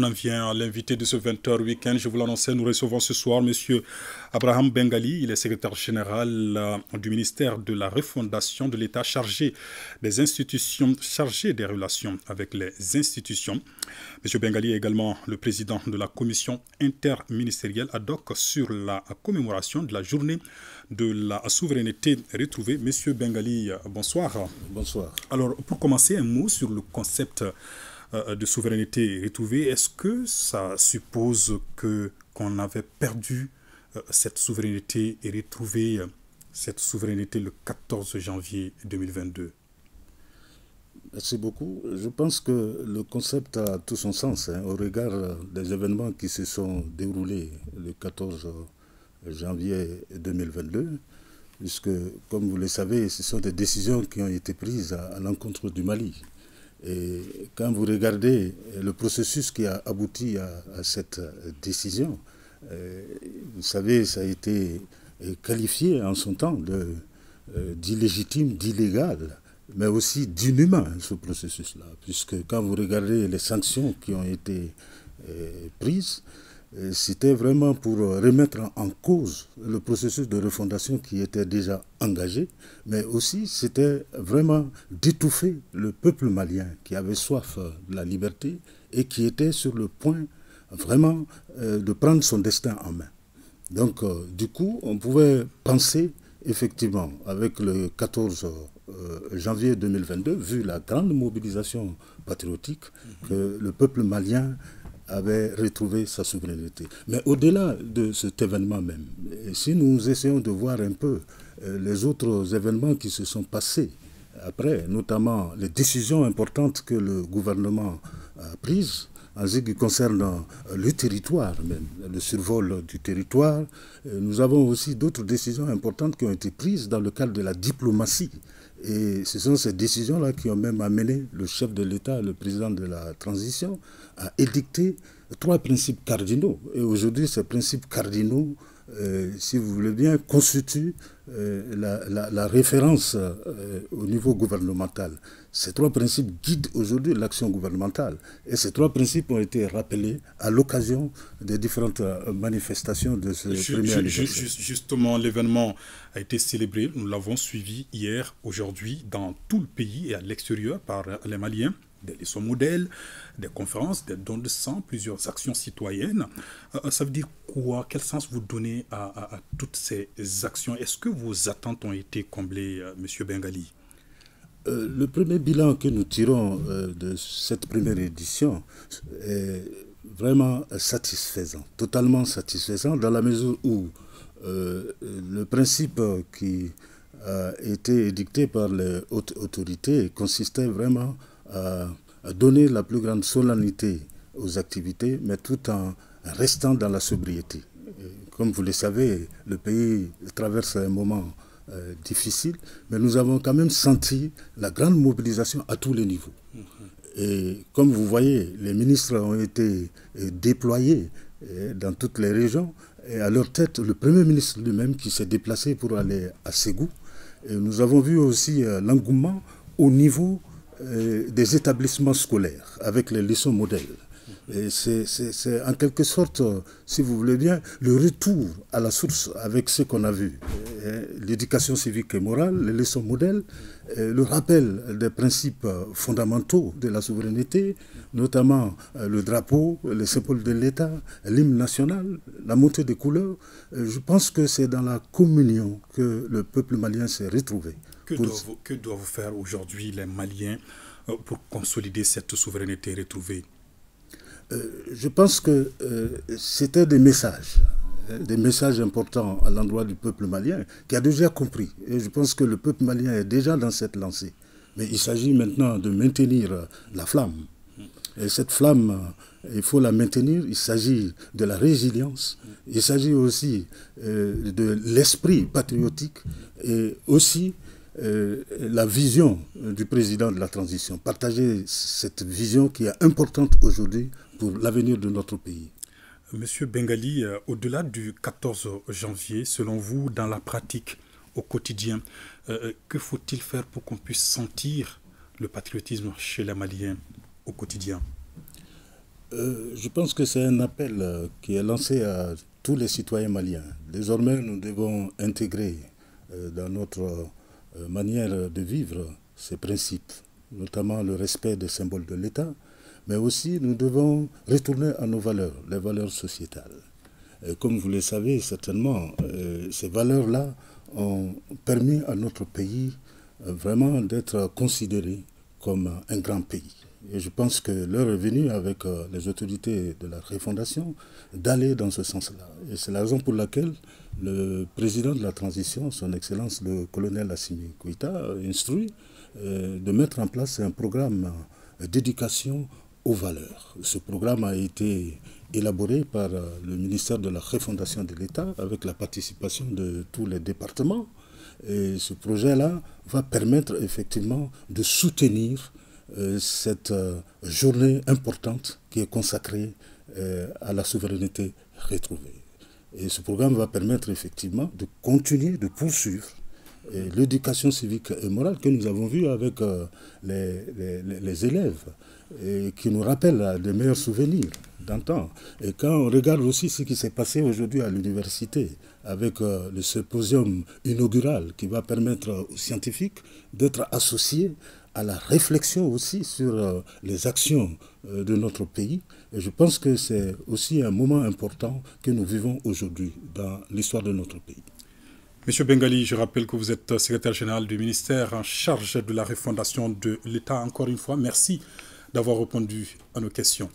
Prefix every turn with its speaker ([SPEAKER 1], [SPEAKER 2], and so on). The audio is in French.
[SPEAKER 1] On en vient à l'invité de ce 20h week-end. Je vous l'annonçais, nous recevons ce soir M. Abraham Bengali. Il est secrétaire général euh, du ministère de la Refondation de l'État chargé des institutions, chargé des relations avec les institutions. M. Bengali est également le président de la commission interministérielle ad hoc sur la commémoration de la journée de la souveraineté retrouvée. M. Bengali, euh, bonsoir. Bonsoir. Alors, pour commencer, un mot sur le concept euh, euh, de souveraineté retrouvée, est-ce que ça suppose que qu'on avait perdu euh, cette souveraineté et retrouvé cette souveraineté le 14 janvier 2022
[SPEAKER 2] Merci beaucoup. Je pense que le concept a tout son sens hein, au regard des événements qui se sont déroulés le 14 janvier 2022, puisque, comme vous le savez, ce sont des décisions qui ont été prises à l'encontre du Mali. Et quand vous regardez le processus qui a abouti à, cette décision, euh, vous savez, ça a été euh, qualifié en son temps de, euh, d'illégitime, d'illégal, mais aussi d'inhumain, ce processus-là, puisque quand vous regardez les sanctions qui ont été prises, c'était vraiment pour euh, remettre en cause le processus de refondation qui était déjà engagé, mais aussi c'était vraiment d'étouffer le peuple malien qui avait soif euh, de la liberté et qui était sur le point vraiment euh, de prendre son destin en main. Donc du coup, on pouvait penser effectivement avec le 14 janvier 2022, vu la grande mobilisation patriotique, mm-hmm. que le peuple malien avait retrouvé sa souveraineté. Mais au-delà de cet événement même, si nous essayons de voir un peu euh, les autres événements qui se sont passés après, notamment les décisions importantes que le gouvernement a prises, en ce qui concerne euh, le territoire le survol du territoire. Euh, nous avons aussi d'autres décisions importantes qui ont été prises dans le cadre de la diplomatie. Et ce sont ces décisions-là qui ont même amené le chef de l'État, le président de la transition, à édicter trois principes cardinaux. Et aujourd'hui, ces principes cardinaux euh, si vous voulez bien, constitue euh, la, la, référence euh, au niveau gouvernemental. Ces trois principes guident aujourd'hui l'action gouvernementale. Et ces trois principes ont été rappelés à l'occasion des différentes manifestations de ce premier je,
[SPEAKER 1] justement, l'événement a été célébré. Nous l'avons suivi hier, aujourd'hui, dans tout le pays et à l'extérieur par les Maliens des leçons modèles, des conférences, des dons de sang, plusieurs actions citoyennes. Euh, ça veut dire quoi Quel sens vous donnez à, à, toutes ces actions Est-ce que vos attentes ont été comblées, euh, Monsieur Bengali
[SPEAKER 2] euh, le premier bilan que nous tirons de cette première édition est vraiment satisfaisant, totalement satisfaisant, dans la mesure où le principe qui a été édicté par les hautes autorités consistait vraiment euh, à donner la plus grande solennité aux activités, mais tout en restant dans la sobriété. comme vous le savez, le pays traverse un moment euh, difficile, mais nous avons quand même senti la grande mobilisation à tous les niveaux. Mhm. Et comme vous voyez, les ministres ont été euh, déployés dans toutes les régions. Et à leur tête, le Premier ministre lui-même qui s'est déplacé pour aller à Ségou. Et nous avons vu aussi l'engouement au niveau euh, des établissements scolaires avec les leçons modèles. C'est en quelque sorte, euh, si vous voulez bien, le retour à la source avec ce qu'on a vu. Euh, l'éducation civique et morale, les leçons modèles, le rappel des principes fondamentaux de la souveraineté, notamment le drapeau, les symboles de l'État, l'hymne national, la montée des couleurs. Je pense que c'est dans la communion que le peuple malien s'est retrouvé.
[SPEAKER 1] Que, doivent, faire aujourd'hui les Maliens euh, pour consolider cette souveraineté retrouvée
[SPEAKER 2] euh, Je pense que euh, c'était des messages des messages importants à l'endroit du peuple malien qui a déjà compris. Et je pense que le peuple malien est déjà dans cette lancée. Mais il s'agit maintenant de maintenir la flamme. Et cette flamme, il faut la maintenir. Il s'agit de la résilience. Il s'agit aussi de l'esprit patriotique et aussi euh, la vision du président de la transition, partager cette vision qui est importante aujourd'hui pour l'avenir de notre pays. Monsieur
[SPEAKER 1] Bengali, euh, au-delà du 14 janvier, selon vous, dans la pratique, au quotidien, euh, que faut-il faire pour qu'on puisse sentir le patriotisme chez les Maliens au quotidien
[SPEAKER 2] Je pense que c'est un appel qui est lancé à tous les citoyens maliens. Désormais, nous devons intégrer dans notre euh, manière de vivre ces principes, notamment le respect des symboles de l'État, mais aussi nous devons retourner à nos valeurs, les valeurs sociétales. Et comme vous le savez certainement, euh, ces valeurs-là ont permis à notre pays euh, vraiment d'être considéré comme un grand pays. Et je pense que l'heure est venue avec euh, les autorités de la Réfondation d'aller dans ce sens-là. Et c'est la raison pour laquelle le président de la transition, son Excellence le colonel Assimi a instruit euh, de mettre en place un programme d'éducation aux valeurs. Ce programme a été élaboré par euh, le ministère de la Réfondation de l'État avec la participation de tous les départements. Et ce projet-là va permettre effectivement de soutenir euh, cette euh, journée importante qui est consacrée euh, à la souveraineté retrouvée. Et ce programme va permettre effectivement de continuer, de poursuivre l'éducation civique et morale que nous avons vue avec les, les, élèves, et qui nous rappelle des meilleurs souvenirs d'antan. Et quand on regarde aussi ce qui s'est passé aujourd'hui à l'université, avec le symposium inaugural qui va permettre aux scientifiques d'être associés à la réflexion aussi sur euh, les actions euh, de notre pays. Et je pense que c'est aussi un moment important que nous vivons aujourd'hui dans l'histoire de notre pays.
[SPEAKER 1] Monsieur Bengali, je rappelle que vous êtes secrétaire général du ministère en charge de la refondation de l'État. Encore une fois, merci d'avoir répondu à nos questions.